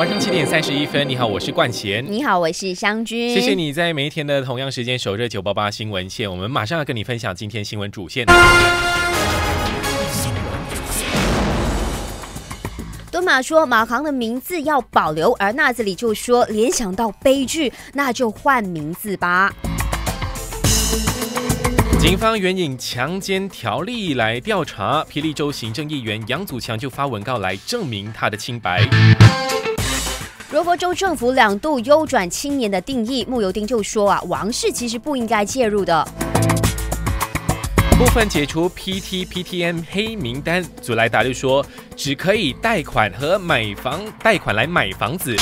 晚上七点三十一分，你好，我是冠贤。你好，我是湘君。谢谢你在每一天的同样时间守着九八八新闻线。我们马上要跟你分享今天新闻主线。敦马说马航的名字要保留，而那子里就说联想到悲剧，那就换名字吧。警方援引强奸条例来调查，霹雳州行政议员杨祖强就发文告来证明他的清白。罗佛州政府两度优转青年的定义，穆尤丁就说啊，王室其实不应该介入的。部分解除 PTPTM 黑名单，祖莱达就说只可以贷款和买房贷款来买房子。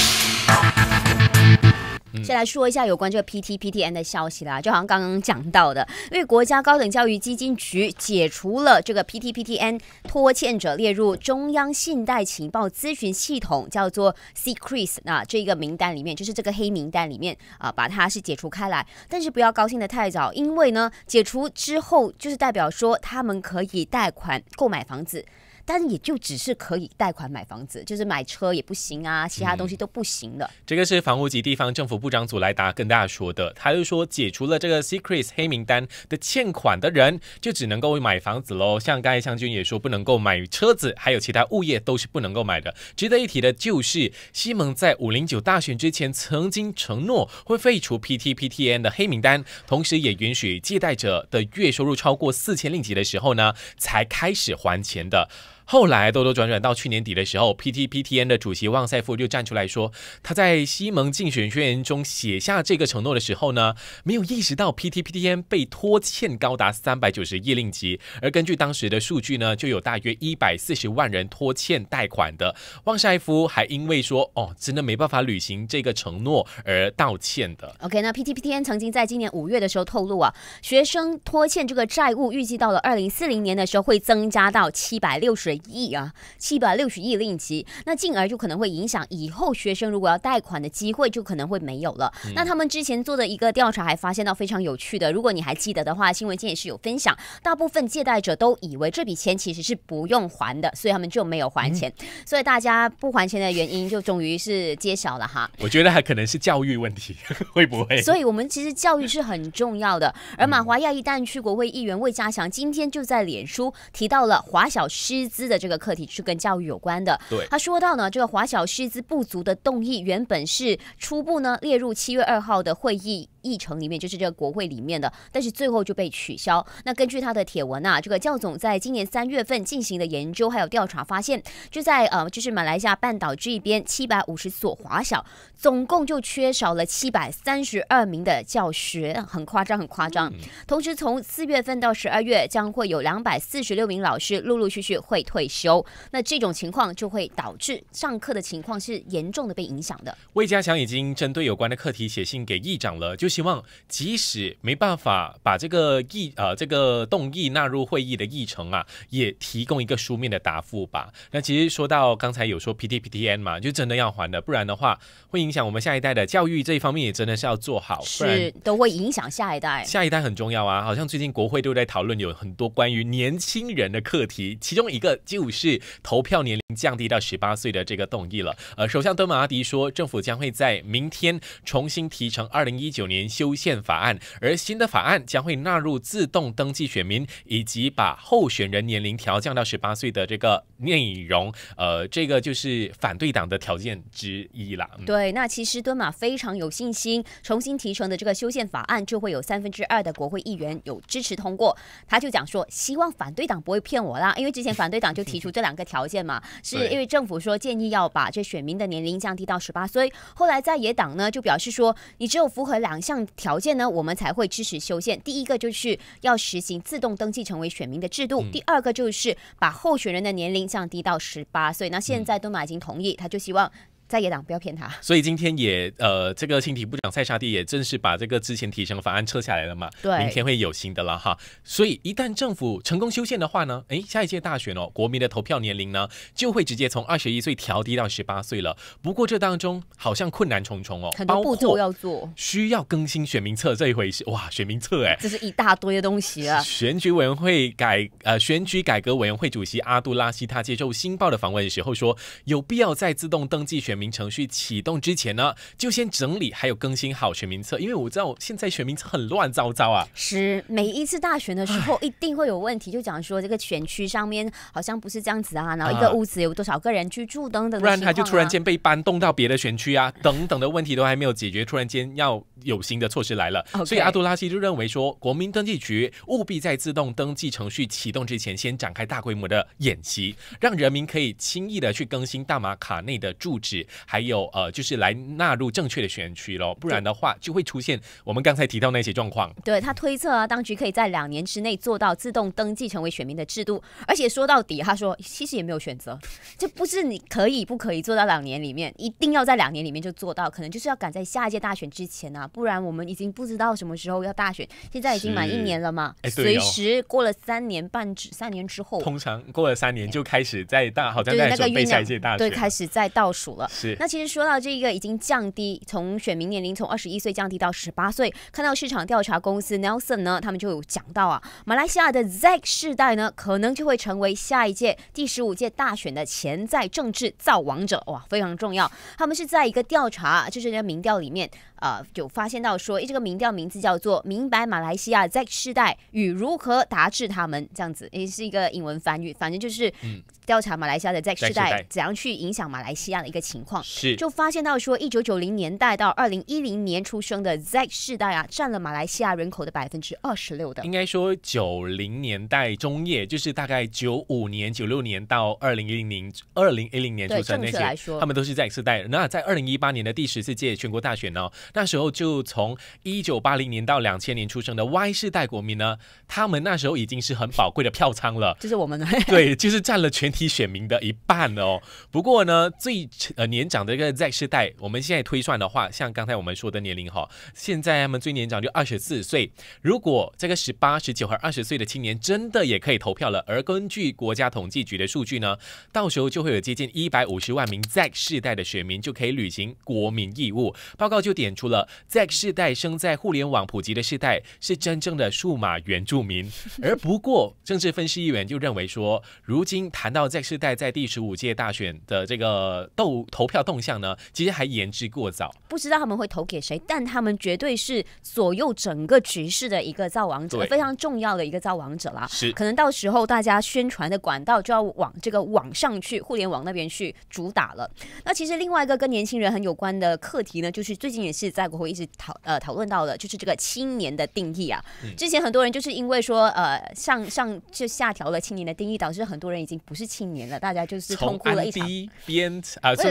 先来说一下有关这个 PTPTN 的消息啦，就好像刚刚讲到的，因为国家高等教育基金局解除了这个 PTPTN 拖欠者列入中央信贷情报咨询系统，叫做 Secrets，那这个名单里面就是这个黑名单里面啊，把它是解除开来，但是不要高兴的太早，因为呢，解除之后就是代表说他们可以贷款购买房子。但也就只是可以贷款买房子，就是买车也不行啊，其他东西都不行的。这个是房屋及地方政府部长祖莱达跟大家说的，他就说解除了这个 Secrets 黑名单的欠款的人，就只能够买房子喽。像刚才湘君也说，不能够买车子，还有其他物业都是不能够买的。值得一提的就是，西蒙在五零九大选之前曾经承诺会废除 PTPTN 的黑名单，同时也允许借贷者的月收入超过四千令吉的时候呢，才开始还钱的。后来兜兜转转到去年底的时候，PTPTN 的主席旺塞夫就站出来说，他在西蒙竞选宣言中写下这个承诺的时候呢，没有意识到 PTPTN 被拖欠高达三百九十亿令吉，而根据当时的数据呢，就有大约一百四十万人拖欠贷款的。旺塞夫还因为说哦，真的没办法履行这个承诺而道歉的。OK，那 PTPTN 曾经在今年五月的时候透露啊，学生拖欠这个债务预计到了二零四零年的时候会增加到七百六十。亿啊，七百六十亿令吉，那进而就可能会影响以后学生如果要贷款的机会就可能会没有了。那他们之前做的一个调查还发现到非常有趣的，如果你还记得的话，新闻界也是有分享，大部分借贷者都以为这笔钱其实是不用还的，所以他们就没有还钱。所以大家不还钱的原因就终于是揭晓了哈。我觉得还可能是教育问题，会不会？所以我们其实教育是很重要的。而马华亚一旦去国会议员魏家祥今天就在脸书提到了华小师资。的这个课题是跟教育有关的。对，他说到呢，这个华小师资不足的动议原本是初步呢列入七月二号的会议。议程里面就是这个国会里面的，但是最后就被取消。那根据他的帖文啊，这个教总在今年三月份进行的研究还有调查发现，就在呃，就是马来西亚半岛这边七百五十所华小，总共就缺少了七百三十二名的教学，很夸张，很夸张。同时，从四月份到十二月，将会有两百四十六名老师陆陆续续会退休。那这种情况就会导致上课的情况是严重的被影响的。魏家祥已经针对有关的课题写信给议长了，就。就希望即使没办法把这个议呃这个动议纳入会议的议程啊，也提供一个书面的答复吧。那其实说到刚才有说 P T P T N 嘛，就真的要还的，不然的话会影响我们下一代的教育这一方面，也真的是要做好，是都会影响下一代。下一代很重要啊，好像最近国会都在讨论有很多关于年轻人的课题，其中一个就是投票年龄。降低到十八岁的这个动议了。呃，首相敦马阿迪说，政府将会在明天重新提成二零一九年修宪法案，而新的法案将会纳入自动登记选民以及把候选人年龄调降到十八岁的这个内容。呃，这个就是反对党的条件之一啦。对，那其实敦马非常有信心，重新提成的这个修宪法案就会有三分之二的国会议员有支持通过。他就讲说，希望反对党不会骗我啦，因为之前反对党就提出这两个条件嘛。是因为政府说建议要把这选民的年龄降低到十八岁，后来在野党呢就表示说，你只有符合两项条件呢，我们才会支持修宪。第一个就是要实行自动登记成为选民的制度，第二个就是把候选人的年龄降低到十八岁。那现在都马已经同意，他就希望。在野党不要骗他，所以今天也呃，这个新提部长塞沙蒂也正式把这个之前提的法案撤下来了嘛。对，明天会有新的了哈。所以一旦政府成功修宪的话呢，哎，下一届大选哦，国民的投票年龄呢就会直接从二十一岁调低到十八岁了。不过这当中好像困难重重哦，很多步骤要做，需要更新选民册这一回事哇，选民册哎，这是一大堆东西啊。选举委员会改呃选举改革委员会主席阿杜拉西他接受《新报》的访问的时候说，有必要在自动登记选。名程序启动之前呢，就先整理还有更新好选民册，因为我知道现在选民册很乱糟糟啊。是每一次大选的时候一定会有问题，就讲说这个选区上面好像不是这样子啊，然后一个屋子有多少个人居住等等，不然他就突然间被搬动到别的选区啊，等等的问题都还没有解决，突然间要有新的措施来了。所以阿杜拉西就认为说，国民登记局务必在自动登记程序启动之前，先展开大规模的演习，让人民可以轻易的去更新大马卡内的住址。还有呃，就是来纳入正确的选区喽，不然的话就会出现我们刚才提到那些状况。对他推测啊，当局可以在两年之内做到自动登记成为选民的制度，而且说到底，他说其实也没有选择，这不是你可以不可以做到两年里面，一定要在两年里面就做到，可能就是要赶在下一届大选之前啊，不然我们已经不知道什么时候要大选，现在已经满一年了嘛，随时过了三年半，至三年之后，通常过了三年就开始在大好像在准备下一届大，对，开始在倒数了。那其实说到这个，已经降低从选民年龄从二十一岁降低到十八岁，看到市场调查公司 Nelson 呢，他们就有讲到啊，马来西亚的 Zack 世代呢，可能就会成为下一届第十五届大选的潜在政治造王者，哇，非常重要。他们是在一个调查，就是民调里面啊，有发现到说，诶，这个民调名字叫做“明白马来西亚 Zack 世代与如何达致他们”，这样子，也是一个英文翻译，反正就是嗯。调查马来西亚的 Z 世代怎样去影响马来西亚的一个情况，是就发现到说，一九九零年代到二零一零年出生的 Z 世代啊，占了马来西亚人口的百分之二十六的。应该说九零年代中叶，就是大概九五年、九六年到二零一零二零一零年出生那些，他们都是 Z 世代。那在二零一八年的第十四届全国大选呢，那时候就从一九八零年到两千年出生的 Y 世代国民呢，他们那时候已经是很宝贵的票仓了。就是我们的对，就是占了全体。批选民的一半哦。不过呢，最呃年长的一个 Z 世代，我们现在推算的话，像刚才我们说的年龄哈，现在他们最年长就二十四岁。如果这个十八、十九和二十岁的青年真的也可以投票了，而根据国家统计局的数据呢，到时候就会有接近一百五十万名 Z 世代的选民就可以履行国民义务。报告就点出了，Z 世代生在互联网普及的世代，是真正的数码原住民。而不过，政治分析议员就认为说，如今谈到。在世代在第十五届大选的这个投投票动向呢，其实还言之过早，不知道他们会投给谁，但他们绝对是左右整个局势的一个造王者，非常重要的一个造王者啦。是，可能到时候大家宣传的管道就要往这个网上去，互联网那边去主打了。那其实另外一个跟年轻人很有关的课题呢，就是最近也是在国会一直讨呃讨论到的，就是这个青年的定义啊。之前很多人就是因为说呃上上就下调了青年的定义，导致很多人已经不是。青年了，大家就是痛哭了一场，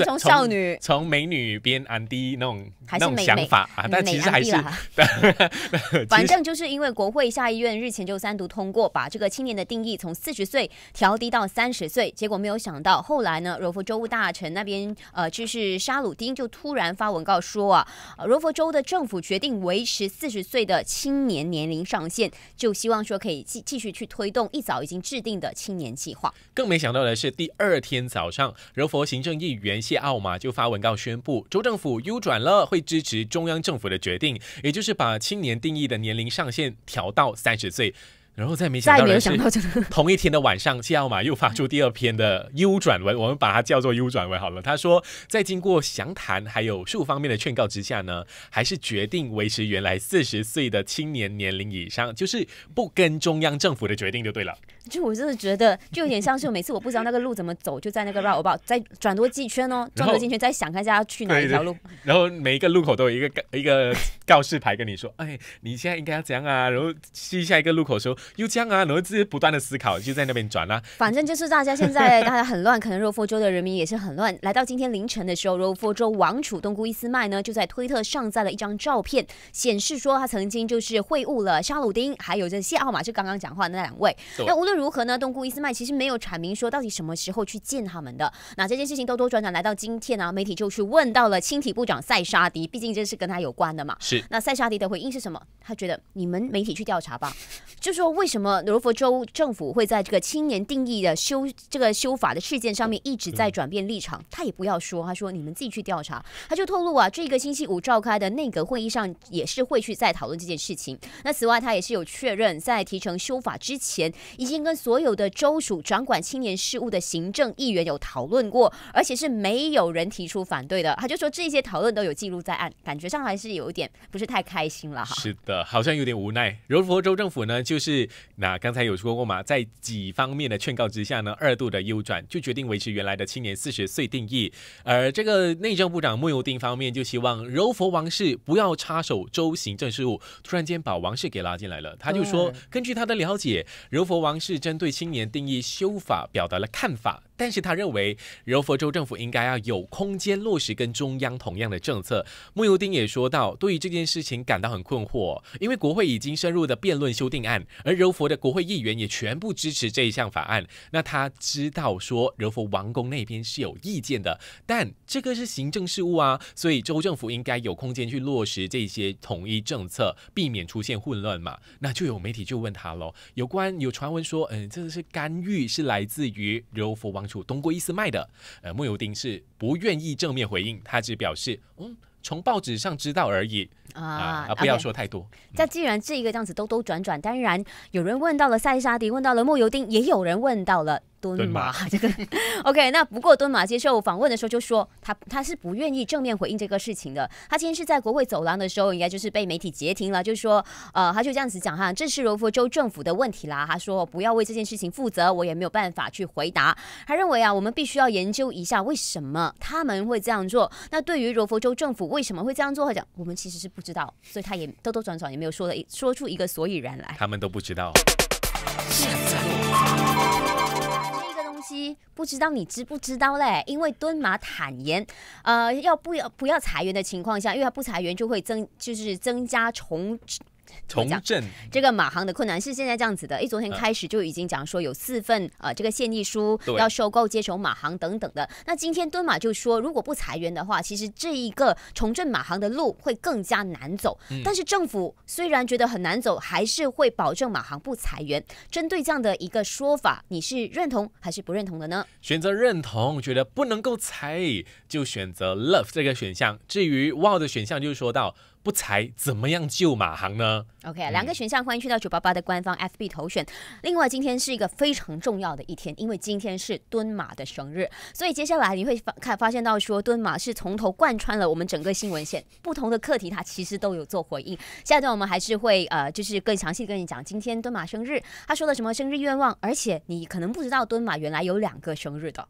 从少女从美女编安迪那种那种想法啊，但其实还是，反正就是因为国会下议院日前就单独通过，把这个青年的定义从四十岁调低到三十岁，结果没有想到后来呢，柔佛州务大臣那边呃就是沙鲁丁就突然发文告说啊，柔佛州的政府决定维持四十岁的青年年龄上限，就希望说可以继继续去推动一早已经制定的青年计划，更没想到。到的是第二天早上，柔佛行政议员谢奥马就发文告宣布，州政府 U 转了，会支持中央政府的决定，也就是把青年定义的年龄上限调到三十岁。然后再没想到的是，同一天的晚上，谢奥马又发出第二篇的 U 转文，我们把它叫做 U 转文好了。他说，在经过详谈还有数方面的劝告之下呢，还是决定维持原来四十岁的青年年龄以上，就是不跟中央政府的决定就对了。就我真的觉得，就有点像是每次我不知道那个路怎么走，就在那个绕 o u t 再转多几圈哦，转多几圈再想看一下要去哪一条路。然后每一个路口都有一个一个告示牌跟你说：“哎，你现在应该要怎样啊？”然后去下一个路口的时候又这样啊，然后自己不断的思考，就在那边转啦。反正就是大家现在大家很乱，可能柔佛州的人民也是很乱。来到今天凌晨的时候，柔佛州王储东姑伊斯麦呢，就在推特上载了一张照片，显示说他曾经就是会晤了沙鲁丁，还有这谢奥马，就刚刚讲话那两位。那无论如何呢？东姑伊斯麦其实没有阐明说到底什么时候去见他们的。那这件事情兜兜转转来到今天呢，媒体就去问到了轻体部长塞沙迪，毕竟这是跟他有关的嘛。是，那塞沙迪的回应是什么？他觉得你们媒体去调查吧，就说为什么罗佛州政府会在这个青年定义的修这个修法的事件上面一直在转变立场？他也不要说，他说你们自己去调查。他就透露啊，这个星期五召开的内阁会议上也是会去再讨论这件事情。那此外，他也是有确认，在提成修法之前，已经跟所有的州属掌管青年事务的行政议员有讨论过，而且是没有人提出反对的。他就说这些讨论都有记录在案，感觉上还是有一点不是太开心了哈。是的。好像有点无奈。柔佛州政府呢，就是那刚才有说过嘛，在几方面的劝告之下呢，二度的右转，就决定维持原来的青年四十岁定义。而这个内政部长穆尤丁方面就希望柔佛王室不要插手州行政事务，突然间把王室给拉进来了。他就说，根据他的了解，柔佛王室针对青年定义修法表达了看法，但是他认为柔佛州政府应该要有空间落实跟中央同样的政策。穆尤丁也说到，对于这件事情感到很困惑。因为国会已经深入的辩论修订案，而柔佛的国会议员也全部支持这一项法案。那他知道说柔佛王宫那边是有意见的，但这个是行政事务啊，所以州政府应该有空间去落实这些统一政策，避免出现混乱嘛。那就有媒体就问他喽，有关有传闻说，嗯，这个是干预是来自于柔佛王储东郭伊斯麦的。呃，莫尤丁是不愿意正面回应，他只表示，嗯，从报纸上知道而已。啊，不要说太多。那既然这个这样子兜兜转转，当然有人问到了塞沙迪，问到了莫尤丁，也有人问到了敦马。OK，那不过敦马接受访问的时候就说，他他是不愿意正面回应这个事情的。他今天是在国会走廊的时候，应该就是被媒体截停了，就说，呃，他就这样子讲哈，这是柔佛州政府的问题啦。他说不要为这件事情负责，我也没有办法去回答。他认为啊，我们必须要研究一下为什么他们会这样做。那对于柔佛州政府为什么会这样做，他讲我们其实是不。知道，所以他也兜兜转转也没有说的说出一个所以然来。他们都不知道，这个东西不知道你知不知道嘞？因为蹲马坦言，呃，要不要不要裁员的情况下，因为他不裁员就会增就是增加重。重振这个马航的困难是现在这样子的，一昨天开始就已经讲说有四份呃这个建议书要收购接手马航等等的。那今天敦马就说，如果不裁员的话，其实这一个重振马航的路会更加难走。但是政府虽然觉得很难走，还是会保证马航不裁员。针对这样的一个说法，你是认同还是不认同的呢？选择认同，觉得不能够裁，就选择 love 这个选项。至于 wow 的选项，就是说到。不才，怎么样救马航呢？OK，两个选项，欢迎去到九八八的官方 FB 投选。另外，今天是一个非常重要的一天，因为今天是蹲马的生日，所以接下来你会发看发现到说，蹲马是从头贯穿了我们整个新闻线，不同的课题他其实都有做回应。下段我们还是会呃，就是更详细跟你讲，今天蹲马生日，他说的什么生日愿望，而且你可能不知道蹲马原来有两个生日的。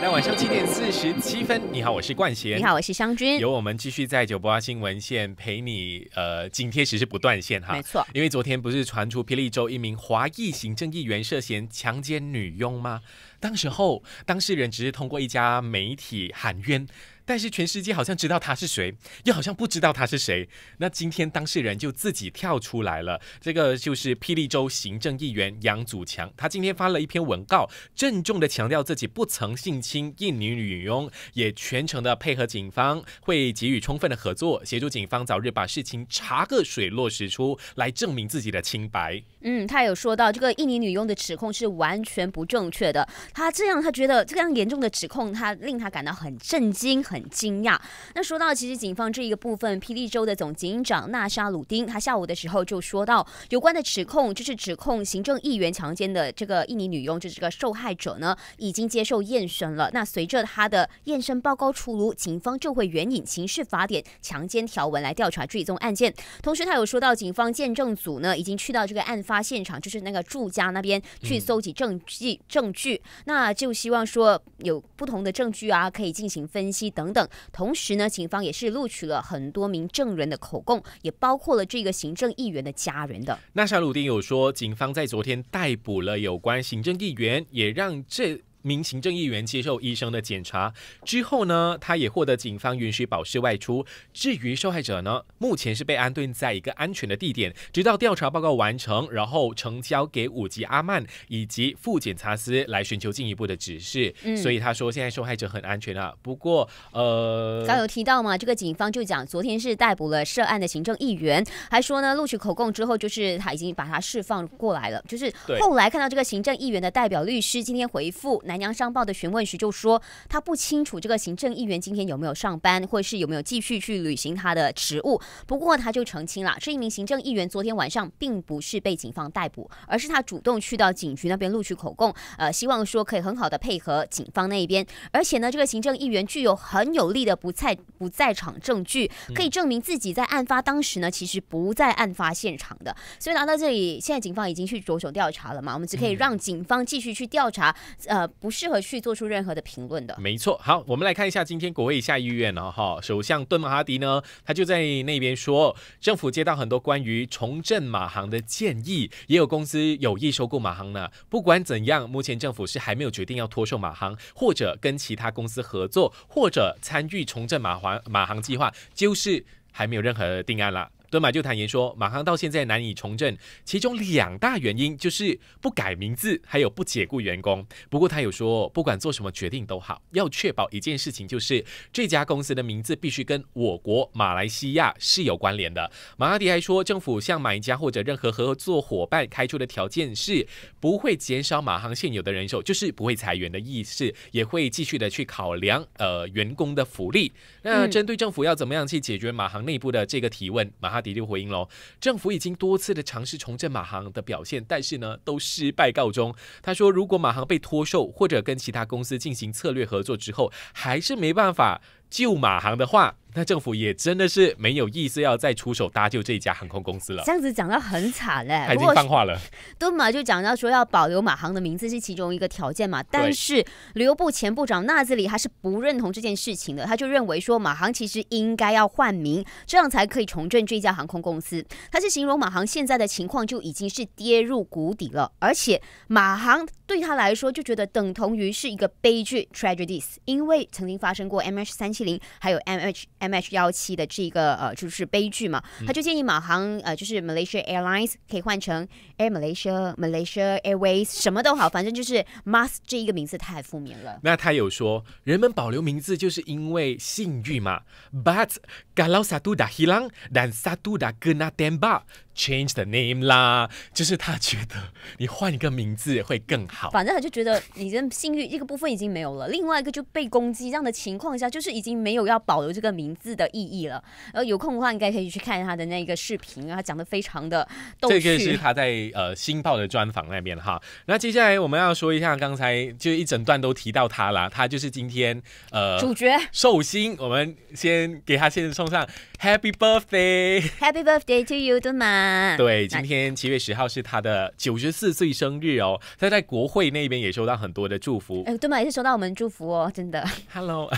来晚上七点四十七分，你好，我是冠贤，你好，我是湘君，由我们继续在九八新闻线陪你，呃，紧贴时是不断线哈，没错，因为昨天不是传出霹雳州一名华裔行政议员涉嫌强奸女佣吗？当时候当事人只是通过一家媒体喊冤。但是全世界好像知道他是谁，又好像不知道他是谁。那今天当事人就自己跳出来了，这个就是霹雳州行政议员杨祖强。他今天发了一篇文告，郑重的强调自己不曾性侵印尼女佣，也全程的配合警方，会给予充分的合作，协助警方早日把事情查个水落石出来，证明自己的清白。嗯，他有说到这个印尼女佣的指控是完全不正确的。他这样，他觉得这样严重的指控，他令他感到很震惊，很。很惊讶。那说到其实，警方这一个部分，霹雳州的总警长纳沙鲁丁，他下午的时候就说到，有关的指控就是指控行政议员强奸的这个印尼女佣，就是这个受害者呢，已经接受验身了。那随着他的验身报告出炉，警方就会援引刑事法典强奸条文来调查这一宗案件。同时，他有说到，警方见证组呢已经去到这个案发现场，就是那个住家那边去搜集证据证据。那就希望说有不同的证据啊，可以进行分析等。等等，同时呢，警方也是录取了很多名证人的口供，也包括了这个行政议员的家人的。那沙鲁丁有说，警方在昨天逮捕了有关行政议员，也让这。民行政议员接受医生的检查之后呢，他也获得警方允许保释外出。至于受害者呢，目前是被安顿在一个安全的地点，直到调查报告完成，然后呈交给五级阿曼以及副检察司来寻求进一步的指示。所以他说，现在受害者很安全啊。不过，呃，刚有提到嘛，这个警方就讲，昨天是逮捕了涉案的行政议员，还说呢，录取口供之后，就是他已经把他释放过来了。就是后来看到这个行政议员的代表律师今天回复。南洋商报的询问时就说，他不清楚这个行政议员今天有没有上班，或是有没有继续去履行他的职务。不过他就澄清了，这一名行政议员，昨天晚上并不是被警方逮捕，而是他主动去到警局那边录取口供，呃，希望说可以很好的配合警方那一边。而且呢，这个行政议员具有很有力的不在不在场证据，可以证明自己在案发当时呢，其实不在案发现场的。所以拿到这里，现在警方已经去着手调查了嘛，我们只可以让警方继续去调查，呃。不适合去做出任何的评论的，没错。好，我们来看一下今天国会下议院了哈，首相敦马哈迪呢，他就在那边说，政府接到很多关于重振马航的建议，也有公司有意收购马航呢。不管怎样，目前政府是还没有决定要脱售马航，或者跟其他公司合作，或者参与重振马航马航计划，就是还没有任何定案了。敦马就坦言说，马航到现在难以重振，其中两大原因就是不改名字，还有不解雇员工。不过他有说，不管做什么决定都好，要确保一件事情，就是这家公司的名字必须跟我国马来西亚是有关联的。马哈迪还说，政府向买家或者任何合作伙伴开出的条件是，不会减少马航现有的人手，就是不会裁员的意思，也会继续的去考量呃员工的福利。那针对政府要怎么样去解决马航内部的这个提问，马哈。迪就回应喽，政府已经多次的尝试重振马航的表现，但是呢，都失败告终。他说，如果马航被脱售或者跟其他公司进行策略合作之后，还是没办法救马航的话。那政府也真的是没有意思要再出手搭救这一家航空公司了。这样子讲到很惨嘞，他已经泛化了。敦马就讲到说要保留马航的名字是其中一个条件嘛，但是旅游部前部长纳兹里他是不认同这件事情的，他就认为说马航其实应该要换名，这样才可以重振这家航空公司。他是形容马航现在的情况就已经是跌入谷底了，而且马航对他来说就觉得等同于是一个悲剧 （tragedies），因为曾经发生过 MH 三七零还有 MH。MH 幺七的这个呃就是悲剧嘛，他就建议马航呃就是 Malaysia Airlines 可以换成 Air Malaysia Malaysia Airways 什么都好，反正就是 MAS 这一个名字太负面了。那他有说，人们保留名字就是因为信誉嘛。But kalau sadu dah hilang, dan sadu dah guna d e m b a change the name 啦，就是他觉得你换一个名字会更好。反正他就觉得你的信誉这个部分已经没有了，另外一个就被攻击这样的情况下，就是已经没有要保留这个名。名字的意义了，然后有空的话，应该可以去看他的那个视频啊，他讲的非常的逗趣。这个是他在呃《新报》的专访那边哈。那接下来我们要说一下，刚才就一整段都提到他了，他就是今天呃主角寿星。我们先给他先送上 Happy Birthday，Happy Birthday to you，对吗？对，今天七月十号是他的九十四岁生日哦。他在国会那边也收到很多的祝福，哎，对吗？也是收到我们祝福哦，真的。Hello。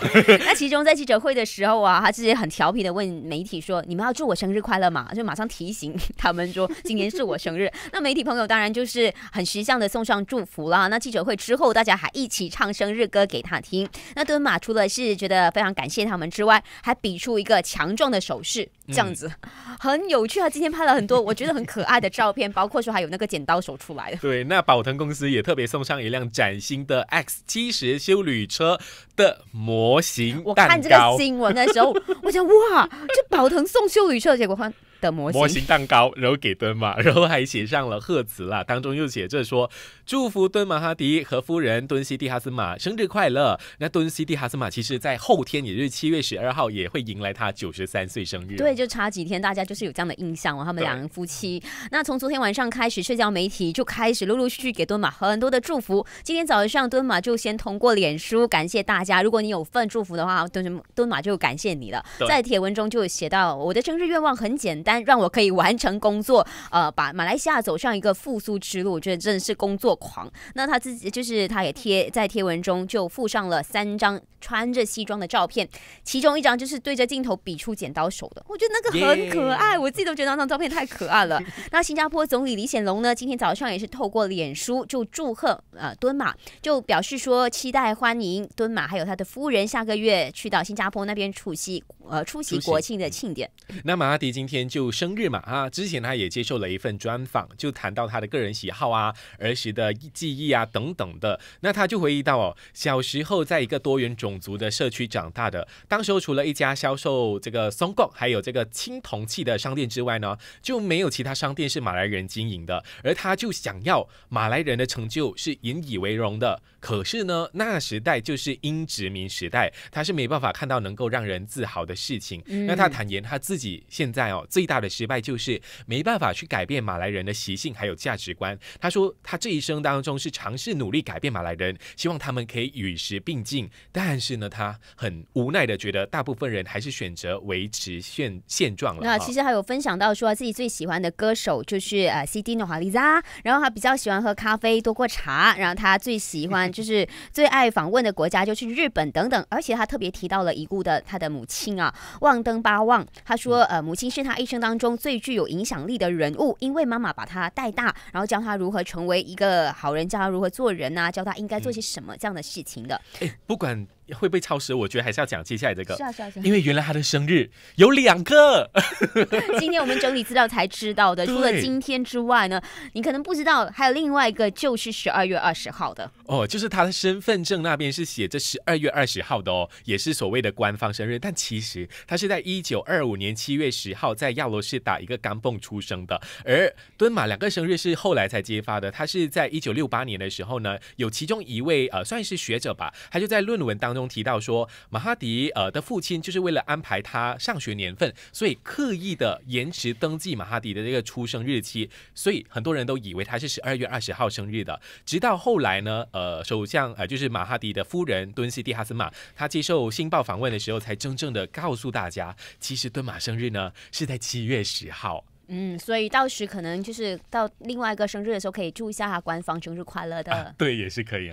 那其中在记者会的时候啊。他自己很调皮的问媒体说：“你们要祝我生日快乐吗？”就马上提醒 他们说：“今天是我生日。”那媒体朋友当然就是很识相的送上祝福啦。那记者会之后，大家还一起唱生日歌给他听。那敦马除了是觉得非常感谢他们之外，还比出一个强壮的手势。这样子很有趣啊！今天拍了很多 我觉得很可爱的照片，包括说还有那个剪刀手出来的。对，那宝腾公司也特别送上一辆崭新的 X 七十修旅车的模型。我看这个新闻的时候，我想哇，这宝腾送修旅车，结果换。的模模型蛋糕，然后给敦马，然后还写上了贺词啦。当中又写着说：“祝福敦马哈迪和夫人敦西蒂哈斯马生日快乐。”那敦西蒂哈斯马其实在后天，也就是七月十二号，也会迎来他九十三岁生日。对，就差几天，大家就是有这样的印象哦。他们两人夫妻。那从昨天晚上开始，社交媒体就开始陆陆续续给敦马很多的祝福。今天早上，敦马就先通过脸书感谢大家。如果你有份祝福的话，敦敦马就感谢你了。在帖文中就写到：“我的生日愿望很简单。”让我可以完成工作，呃，把马来西亚走上一个复苏之路，我觉得真的是工作狂。那他自己就是，他也贴在贴文中就附上了三张穿着西装的照片，其中一张就是对着镜头比出剪刀手的，我觉得那个很可爱，我自己都觉得那张照片太可爱了。那新加坡总理李显龙呢，今天早上也是透过脸书就祝贺呃，敦马就表示说期待欢迎敦马还有他的夫人下个月去到新加坡那边出席。呃，出席国庆的庆典。那马阿迪今天就生日嘛啊，之前他也接受了一份专访，就谈到他的个人喜好啊、儿时的记忆啊等等的。那他就回忆到哦，小时候在一个多元种族的社区长大的，当时候除了一家销售这个松果还有这个青铜器的商店之外呢，就没有其他商店是马来人经营的。而他就想要马来人的成就是引以为荣的，可是呢，那时代就是英殖民时代，他是没办法看到能够让人自豪的。事情，那他坦言他自己现在哦最大的失败就是没办法去改变马来人的习性还有价值观。他说他这一生当中是尝试努力改变马来人，希望他们可以与时并进，但是呢，他很无奈的觉得大部分人还是选择维持现现状了。那其实还有分享到说自己最喜欢的歌手就是呃 C D 诺华丽扎，然后他比较喜欢喝咖啡多过茶，然后他最喜欢就是最爱访问的国家就是日本等等，而且他特别提到了已故的他的母亲啊。旺登巴旺，他说：“呃，母亲是他一生当中最具有影响力的人物，因为妈妈把他带大，然后教他如何成为一个好人，教他如何做人啊，教他应该做些什么这样的事情的。”哎，不管。会不会超时？我觉得还是要讲接下来这个，因为原来他的生日有两个。今天我们整理资料才知道的，除了今天之外呢，你可能不知道还有另外一个就是十二月二十号的。哦，就是他的身份证那边是写着十二月二十号的哦，也是所谓的官方生日，但其实他是在一九二五年七月十号在亚罗士打一个钢蹦出生的。而敦马两个生日是后来才揭发的，他是在一九六八年的时候呢，有其中一位呃算是学者吧，他就在论文当中。中提到说，马哈迪呃的父亲就是为了安排他上学年份，所以刻意的延迟登记马哈迪的这个出生日期，所以很多人都以为他是十二月二十号生日的。直到后来呢，呃，首相呃就是马哈迪的夫人敦西蒂哈森玛，他接受《新报》访问的时候，才真正的告诉大家，其实敦马生日呢是在七月十号。嗯，所以到时可能就是到另外一个生日的时候，可以祝一下他官方生日快乐的。对，也是可以。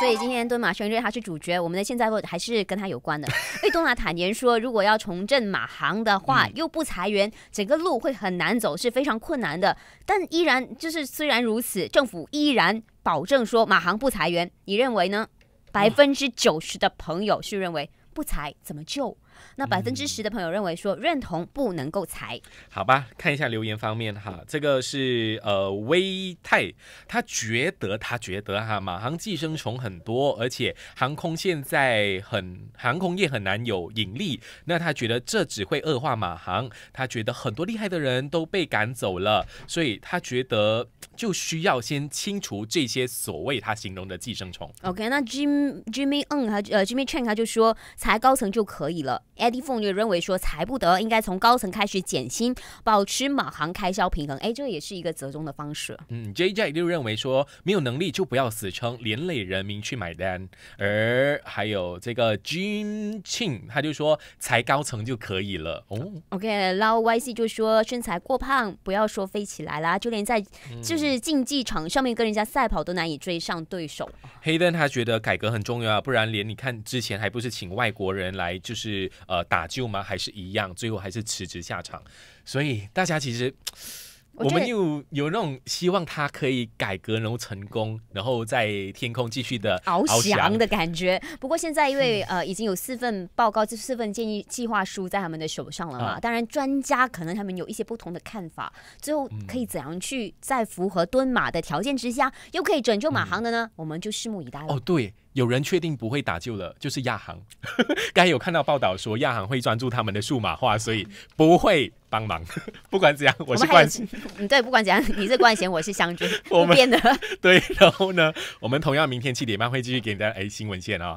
所以今天敦马宣瑞他是主角，我们的现在会还是跟他有关的。因为敦马坦言说，如果要重振马航的话，又不裁员，整个路会很难走，是非常困难的。但依然就是虽然如此，政府依然保证说马航不裁员。你认为呢？百分之九十的朋友是认为不裁怎么救？那百分之十的朋友认为说认同不能够裁，好吧，看一下留言方面哈，这个是呃威泰，他觉得他觉得哈马航寄生虫很多，而且航空现在很航空业很难有盈利，那他觉得这只会恶化马航，他觉得很多厉害的人都被赶走了，所以他觉得就需要先清除这些所谓他形容的寄生虫。OK，那 j i m m Jimmy 嗯，他呃 Jimmy c h n 他就说裁高层就可以了。e d d y Phung 就认为说，才不得应该从高层开始减薪，保持马航开销平衡。哎，这也是一个折中的方式。嗯，J J 就认为说，没有能力就不要死撑，连累人民去买单。而还有这个 Jim c i n 他就说，裁高层就可以了。哦 o k l a Y C 就说身材过胖，不要说飞起来啦，就连在就是竞技场上面跟人家赛跑都难以追上对手。黑灯他觉得改革很重要，不然连你看之前还不是请外国人来就是。呃，打救吗？还是一样？最后还是辞职下场，所以大家其实。我们又有那种希望他可以改革，然后成功，然后在天空继续的翱翔的感觉。不过现在因为呃已经有四份报告，这四份建议计划书在他们的手上了嘛。当然专家可能他们有一些不同的看法，最后可以怎样去在符合敦马的条件之下，又可以拯救马航的呢？我们就拭目以待了。哦，对，有人确定不会打救了，就是亚航。刚有看到报道说亚航会专注他们的数码化，所以不会。帮忙，不管怎样，我是冠官。对，不管怎样，你是冠贤，我是湘军。我们对，然后呢，我们同样明天七点半会继续给大家哎新闻线啊。